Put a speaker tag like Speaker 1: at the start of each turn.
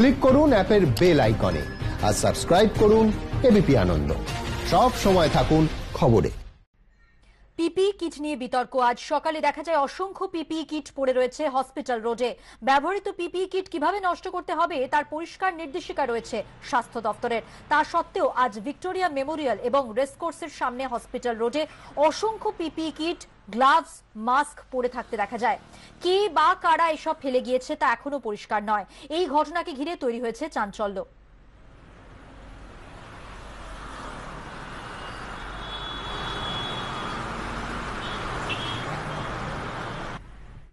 Speaker 1: click করুন অ্যাপের bell আইকনে আর সাবস্ক্রাইব করুন এবিপি আনন্দ সব সময় থাকুন খবরে
Speaker 2: পিপি কিট নিয়ে বিতর্ক আজ সকালে দেখা যায় অসংখ্য পিপি কিট পড়ে রয়েছে হসপিটাল রোডে ব্যবহৃত পিপি কিট কিভাবে নষ্ট করতে হবে তার পরিষ্কার নির্দেশিকা রয়েছে স্বাস্থ্য দপ্তরের তা সত্ত্বেও আজ ভিক্টোরিয়া মেমোরিয়াল এবং রেসকোর্সের সামনে হসপিটাল রোডে অসংখ্য পিপি কিট গ্লাভস মাস্ক পরে থাকতে দেখা যায় কে বা কারা এসব ফেলে গিয়েছে তা এখনো পরিষ্কার নয় এই ঘটনাকে ঘিরে তৈরি হয়েছে চাঞ্চল্য